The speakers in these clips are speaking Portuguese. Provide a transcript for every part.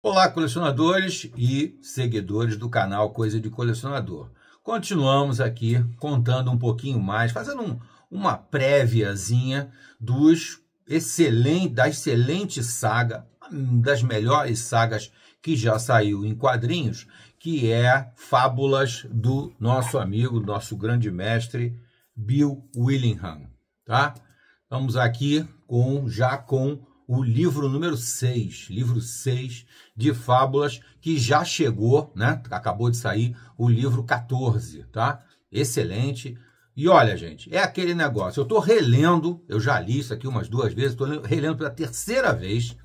Olá, colecionadores e seguidores do canal Coisa de Colecionador. Continuamos aqui contando um pouquinho mais, fazendo um, uma préviazinha dos excelente, da excelente saga, das melhores sagas que já saiu em quadrinhos, que é Fábulas do nosso amigo, nosso grande mestre Bill Willingham, tá? Vamos aqui com já com o livro número 6, livro 6 de fábulas, que já chegou, né? Acabou de sair o livro 14, tá? Excelente. E olha, gente, é aquele negócio. Eu estou relendo, eu já li isso aqui umas duas vezes, estou relendo pela terceira vez,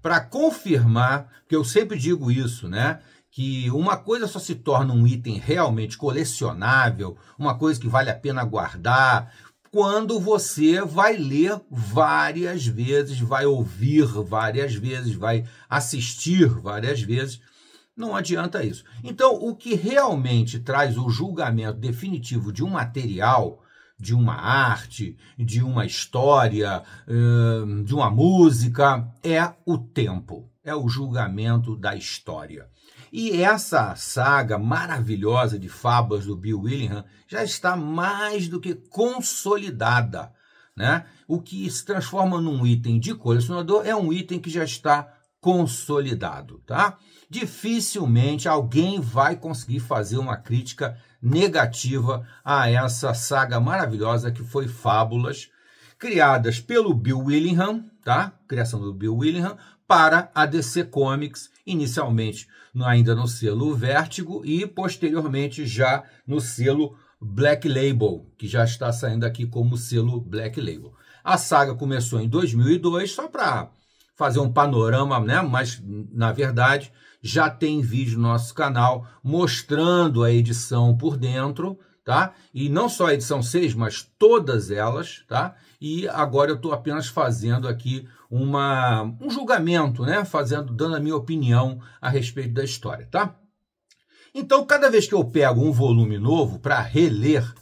para confirmar, que eu sempre digo isso, né? que uma coisa só se torna um item realmente colecionável, uma coisa que vale a pena guardar, quando você vai ler várias vezes, vai ouvir várias vezes, vai assistir várias vezes. Não adianta isso. Então, o que realmente traz o julgamento definitivo de um material, de uma arte, de uma história, eh, de uma música, é o tempo, é o julgamento da história. E essa saga maravilhosa de fábulas do Bill Willingham já está mais do que consolidada. Né? O que se transforma num item de colecionador é um item que já está consolidado, tá? Dificilmente alguém vai conseguir fazer uma crítica negativa a essa saga maravilhosa que foi Fábulas, criadas pelo Bill Willingham, tá? Criação do Bill Willingham para a DC Comics, inicialmente ainda no selo Vértigo e posteriormente já no selo Black Label, que já está saindo aqui como selo Black Label. A saga começou em 2002, só para fazer um panorama, né? Mas na verdade já tem vídeo no nosso canal mostrando a edição por dentro, tá? E não só a edição 6, mas todas elas, tá? E agora eu estou apenas fazendo aqui uma, um julgamento, né? Fazendo, dando a minha opinião a respeito da história, tá? Então, cada vez que eu pego um volume novo para reler,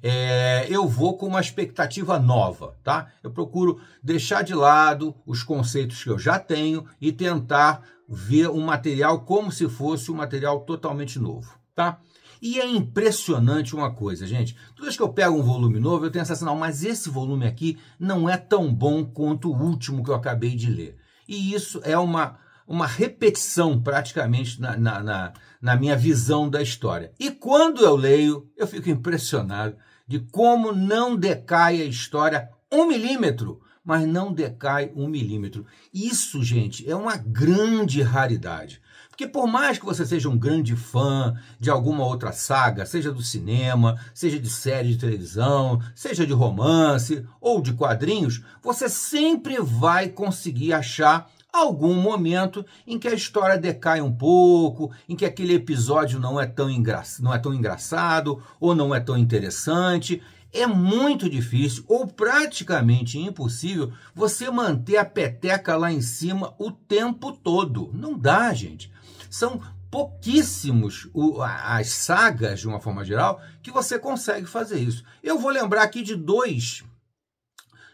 é, eu vou com uma expectativa nova, tá? Eu procuro deixar de lado os conceitos que eu já tenho e tentar ver um material como se fosse um material totalmente novo, tá? E é impressionante uma coisa, gente. Toda vez que eu pego um volume novo, eu tenho essa sinal, mas esse volume aqui não é tão bom quanto o último que eu acabei de ler. E isso é uma, uma repetição praticamente na, na, na, na minha visão da história. E quando eu leio, eu fico impressionado de como não decai a história um milímetro mas não decai um milímetro. Isso, gente, é uma grande raridade. Porque por mais que você seja um grande fã de alguma outra saga, seja do cinema, seja de série de televisão, seja de romance ou de quadrinhos, você sempre vai conseguir achar algum momento em que a história decai um pouco, em que aquele episódio não é tão, engra não é tão engraçado ou não é tão interessante. É muito difícil ou praticamente impossível você manter a peteca lá em cima o tempo todo. Não dá, gente. São pouquíssimos o, as sagas, de uma forma geral, que você consegue fazer isso. Eu vou lembrar aqui de dois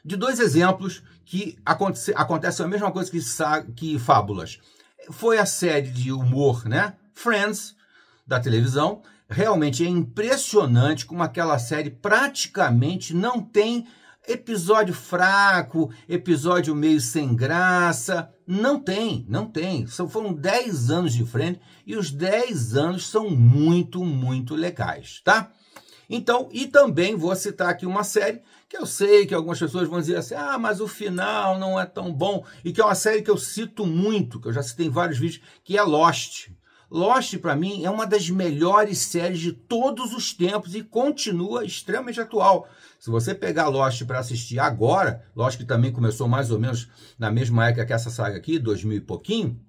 de dois exemplos que acontece, acontece a mesma coisa que, que fábulas. Foi a série de humor, né? Friends, da televisão, Realmente é impressionante como aquela série praticamente não tem episódio fraco, episódio meio sem graça. Não tem, não tem. São, foram 10 anos de frente e os 10 anos são muito, muito legais, tá? Então, e também vou citar aqui uma série que eu sei que algumas pessoas vão dizer assim: ah, mas o final não é tão bom, e que é uma série que eu cito muito, que eu já citei em vários vídeos, que é Lost. Lost, para mim, é uma das melhores séries de todos os tempos e continua extremamente atual. Se você pegar Lost para assistir agora, Lost que também começou mais ou menos na mesma época que essa saga aqui, 2000 e pouquinho,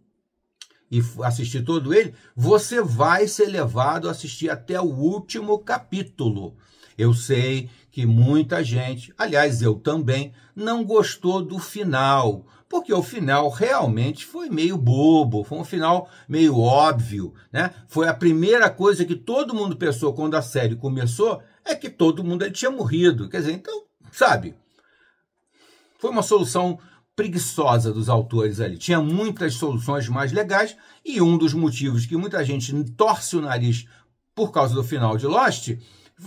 e assistir todo ele, você vai ser levado a assistir até o último capítulo. Eu sei que muita gente, aliás eu também, não gostou do final porque o final realmente foi meio bobo, foi um final meio óbvio, né? Foi a primeira coisa que todo mundo pensou quando a série começou, é que todo mundo tinha morrido. Quer dizer, então, sabe, foi uma solução preguiçosa dos autores ali. Tinha muitas soluções mais legais e um dos motivos que muita gente torce o nariz por causa do final de Lost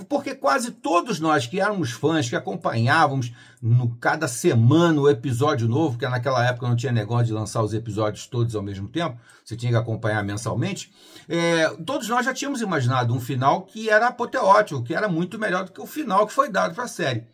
porque quase todos nós que éramos fãs, que acompanhávamos no cada semana o episódio novo, que naquela época não tinha negócio de lançar os episódios todos ao mesmo tempo, você tinha que acompanhar mensalmente, é, todos nós já tínhamos imaginado um final que era apoteótico, que era muito melhor do que o final que foi dado para a série.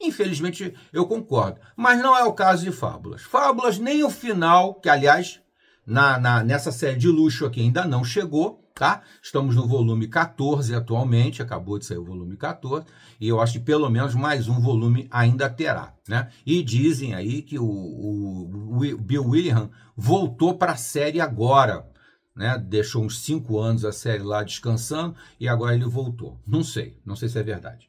Infelizmente, eu concordo. Mas não é o caso de Fábulas. Fábulas, nem o final, que aliás, na, na nessa série de luxo aqui ainda não chegou, tá? Estamos no volume 14 atualmente, acabou de sair o volume 14, e eu acho que pelo menos mais um volume ainda terá, né? E dizem aí que o, o, o Bill William voltou para a série agora, né? Deixou uns cinco anos a série lá descansando e agora ele voltou. Não sei, não sei se é verdade.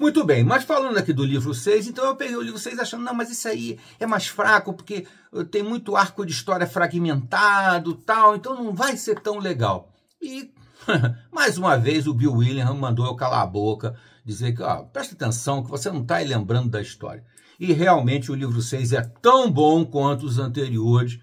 Muito bem, mas falando aqui do livro 6, então eu peguei o livro 6 achando, não, mas isso aí é mais fraco, porque eh, tem muito arco de história fragmentado tal, então não vai ser tão legal. E mais uma vez o Bill Williams mandou eu calar a boca, dizer que ó, presta atenção que você não está lembrando da história. E realmente o livro 6 é tão bom quanto os anteriores,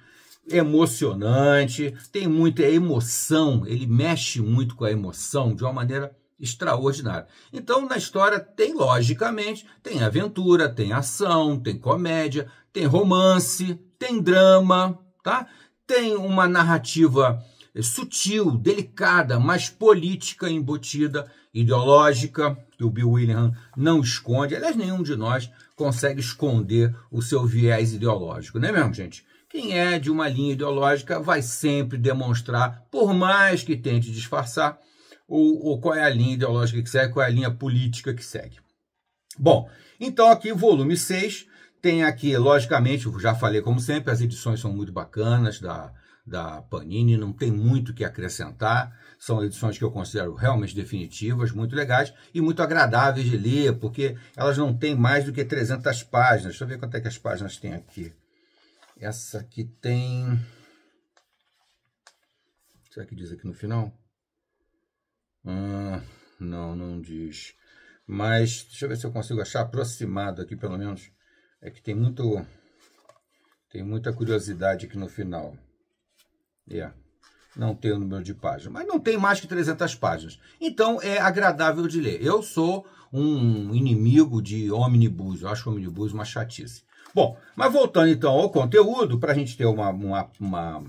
emocionante, tem muita emoção, ele mexe muito com a emoção de uma maneira extraordinária. Então, na história tem logicamente, tem aventura, tem ação, tem comédia, tem romance, tem drama, tá? Tem uma narrativa sutil, delicada, mas política embutida, ideológica, que o Bill William não esconde. Aliás, nenhum de nós consegue esconder o seu viés ideológico, não é mesmo, gente? Quem é de uma linha ideológica vai sempre demonstrar, por mais que tente disfarçar, o qual é a linha ideológica que segue, qual é a linha política que segue. Bom, então aqui volume 6, tem aqui, logicamente, já falei como sempre, as edições são muito bacanas da da Panini, não tem muito que acrescentar. São edições que eu considero realmente definitivas, muito legais e muito agradáveis de ler, porque elas não têm mais do que 300 páginas. Deixa eu ver quanto é que as páginas tem aqui. Essa aqui tem. Será que diz aqui no final? Ah, não, não diz. Mas deixa eu ver se eu consigo achar aproximado aqui, pelo menos. É que tem muito. Tem muita curiosidade aqui no final. É. Não tem o número de páginas, mas não tem mais que 300 páginas. Então é agradável de ler. Eu sou um inimigo de omnibus, eu acho omnibus uma chatice. Bom, mas voltando então ao conteúdo, para a gente ter uma, uma, uma,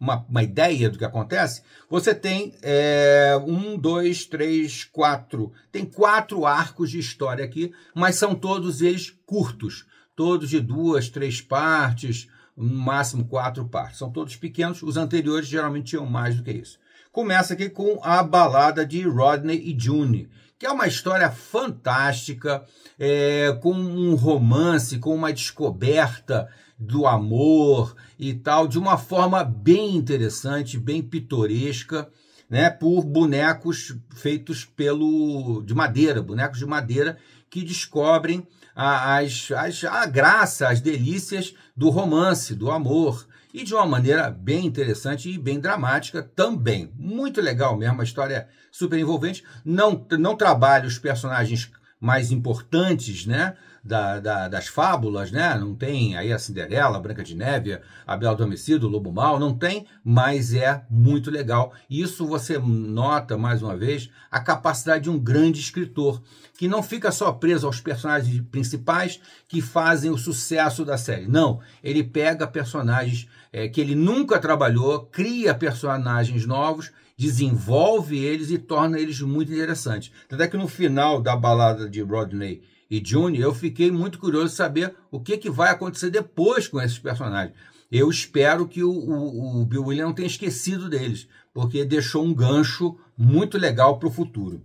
uma, uma ideia do que acontece, você tem é, um, dois, três, quatro. Tem quatro arcos de história aqui, mas são todos eles curtos, todos de duas, três partes no máximo quatro partes. São todos pequenos, os anteriores geralmente tinham mais do que isso. Começa aqui com a balada de Rodney e June, que é uma história fantástica, é, com um romance, com uma descoberta do amor e tal, de uma forma bem interessante, bem pitoresca. Né, por bonecos feitos pelo de madeira, bonecos de madeira que descobrem as, as, a graça, as delícias do romance, do amor. E de uma maneira bem interessante e bem dramática também. Muito legal mesmo, uma história é super envolvente. Não, não trabalha os personagens mais importantes, né? da, da, das fábulas, né? Não tem aí a Cinderela, a Branca de Neve, a Bela Adormecida, o Lobo Mal, não tem, mas é muito legal. Isso você nota, mais uma vez, a capacidade de um grande escritor, que não fica só preso aos personagens principais que fazem o sucesso da série. Não, ele pega personagens é, que ele nunca trabalhou, cria personagens novos desenvolve eles e torna eles muito interessantes. Até que no final da balada de Rodney e June, eu fiquei muito curioso saber o que, que vai acontecer depois com esses personagens. Eu espero que o, o, o Bill Williams não tenha esquecido deles, porque deixou um gancho muito legal para o futuro.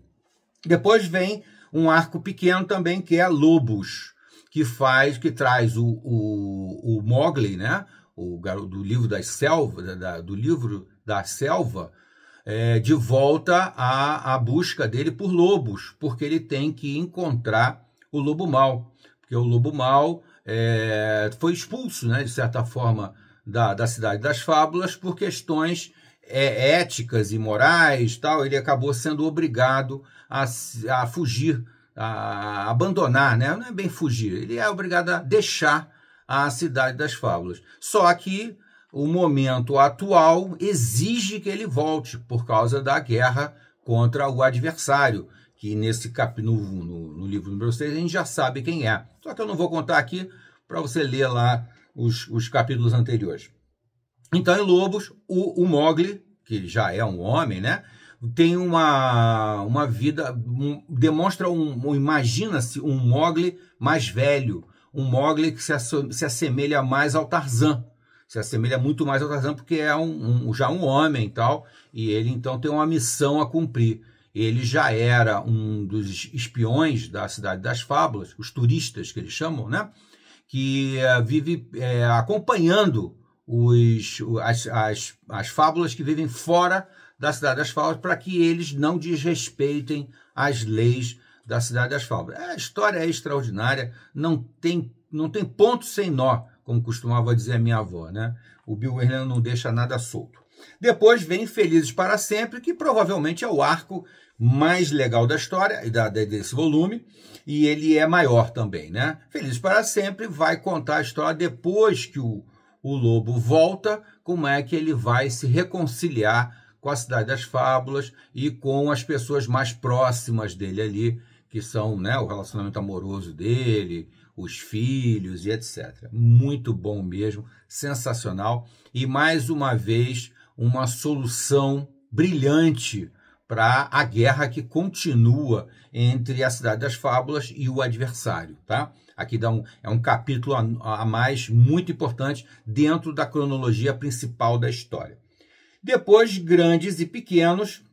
Depois vem um arco pequeno também que é Lobos, que faz, que traz o, o, o Mowgli, né? O do livro da selva, da, do livro da selva, é, de volta à busca dele por lobos, porque ele tem que encontrar o lobo mal, porque o lobo mal é, foi expulso, né, de certa forma, da, da cidade das fábulas por questões é, éticas e morais, tal. Ele acabou sendo obrigado a, a fugir, a, a abandonar, né? Não é bem fugir, ele é obrigado a deixar a cidade das fábulas. Só que o momento atual exige que ele volte por causa da guerra contra o adversário que nesse capítulo, no, no, livro número 6, a gente já sabe quem é. Só que eu não vou contar aqui para você ler lá os, os capítulos anteriores. Então, em Lobos, o, o Mogli, que já é um homem, né? Tem uma, uma vida, um, demonstra um, um imagina-se um Mogli mais velho, um Mogli que se, se assemelha mais ao Tarzan, se assemelha muito mais ao Tarzan porque é um, um, já um homem e tal, e ele então tem uma missão a cumprir ele já era um dos espiões da cidade das fábulas, os turistas que eles chamam, né? que eh, vive é, acompanhando os, as, as, as fábulas que vivem fora da cidade das fábulas para que eles não desrespeitem as leis da cidade das fábulas. A história é extraordinária, não tem, não tem ponto sem nó, como costumava dizer a minha avó. Né? O Bill Werner não deixa nada solto. Depois vem Felizes para Sempre, que provavelmente é o arco mais legal da história, da, desse volume, e ele é maior também, né? Felizes para Sempre vai contar a história depois que o, o lobo volta, como é que ele vai se reconciliar com a Cidade das Fábulas e com as pessoas mais próximas dele ali, que são né, o relacionamento amoroso dele, os filhos e etc. Muito bom mesmo, sensacional. E mais uma vez, uma solução brilhante para a guerra que continua entre a Cidade das Fábulas e o adversário, tá? Aqui dá um, é um capítulo a, a mais muito importante dentro da cronologia principal da história. Depois, Grandes e Pequenos,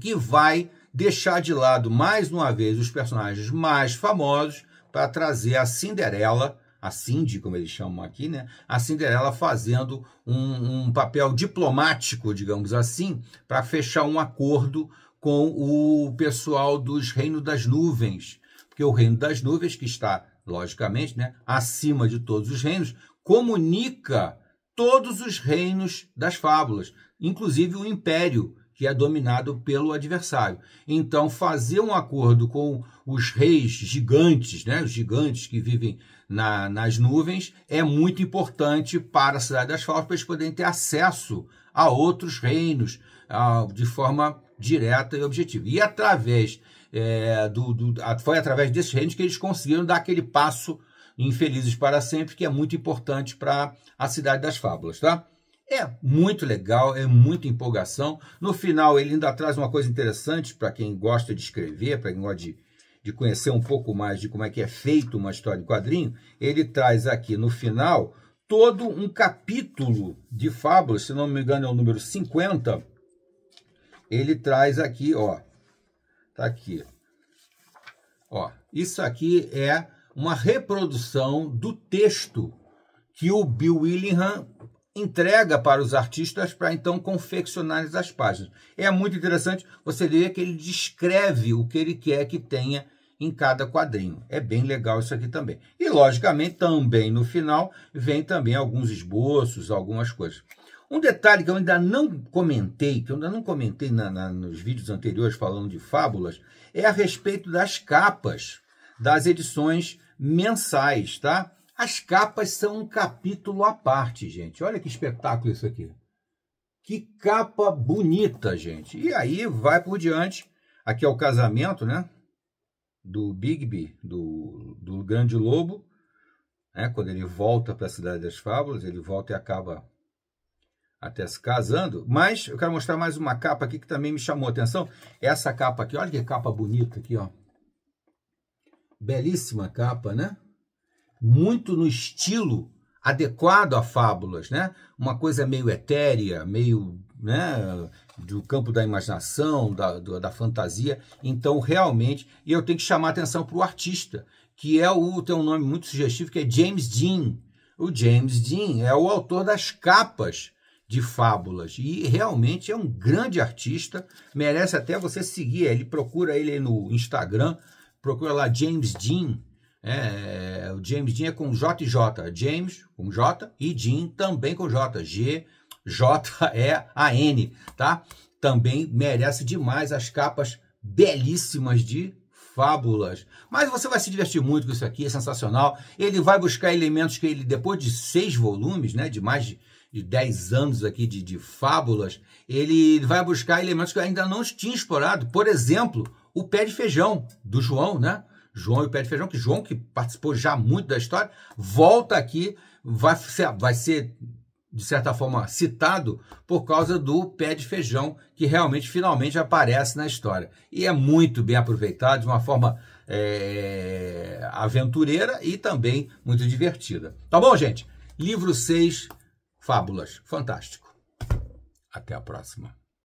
que vai deixar de lado mais uma vez os personagens mais famosos para trazer a Cinderela a Cindy, como eles chamam aqui, né? A Cinderela fazendo um, um papel diplomático, digamos assim, para fechar um acordo com o pessoal dos Reino das Nuvens, porque o Reino das Nuvens, que está, logicamente, né, acima de todos os reinos, comunica todos os reinos das fábulas, inclusive o Império, que é dominado pelo adversário. Então, fazer um acordo com os reis gigantes, né, os gigantes que vivem na, nas nuvens, é muito importante para a Cidade das Falsas, para eles poderem ter acesso a outros reinos a, de forma direta e objetiva. E através é, do, do a, foi através desses reinos que eles conseguiram dar aquele passo infelizes para sempre, que é muito importante para a Cidade das Fábulas, tá? É muito legal, é muita empolgação. No final, ele ainda traz uma coisa interessante para quem gosta de escrever, para quem gosta de, de conhecer um pouco mais de como é que é feito uma história em quadrinho. Ele traz aqui no final todo um capítulo de fábulas, se não me engano é o número 50. Ele traz aqui, ó, tá aqui. Ó, isso aqui é uma reprodução do texto que o Bill Willingham entrega para os artistas para então confeccionar as páginas. É muito interessante você ver que ele descreve o que ele quer que tenha em cada quadrinho. É bem legal isso aqui também. E logicamente também no final vem também alguns esboços, algumas coisas. Um detalhe que eu ainda não comentei, que eu ainda não comentei na, na, nos vídeos anteriores falando de fábulas, é a respeito das capas das edições mensais, tá? As capas são um capítulo à parte, gente. Olha que espetáculo isso aqui. Que capa bonita, gente. E aí vai por diante. Aqui é o casamento, né? Do Bigby, do, do Grande Lobo. Né? Quando ele volta para a Cidade das Fábulas, ele volta e acaba até se casando. Mas eu quero mostrar mais uma capa aqui que também me chamou a atenção. Essa capa aqui, olha que capa bonita aqui, ó. Belíssima capa, né? muito no estilo adequado a fábulas, né? Uma coisa meio etérea, meio né, do campo da imaginação, da, do, da fantasia. Então, realmente, e eu tenho que chamar atenção para o artista, que é o tem um nome muito sugestivo que é James Dean. O James Dean é o autor das capas de fábulas e realmente é um grande artista, merece até você seguir ele. Procura ele no Instagram, procura lá James Dean é, é, o James Dean é com JJ, James com J e Dean também com J, G, J, E, A, N, tá? Também merece demais as capas belíssimas de fábulas. Mas você vai se divertir muito com isso aqui, é sensacional. Ele vai buscar elementos que ele, depois de seis volumes, né, de mais de, de anos aqui de, de fábulas, ele vai buscar elementos que ainda não tinha explorado. Por exemplo, o pé de feijão do João, né? João e o Pé de Feijão, que João, que participou já muito da história, volta aqui, vai ser, vai ser de certa forma, citado por causa do pé de feijão que realmente finalmente aparece na história. E é muito bem aproveitado, de uma forma é, aventureira e também muito divertida. Tá bom, gente? Livro 6, Fábulas. Fantástico. Até a próxima.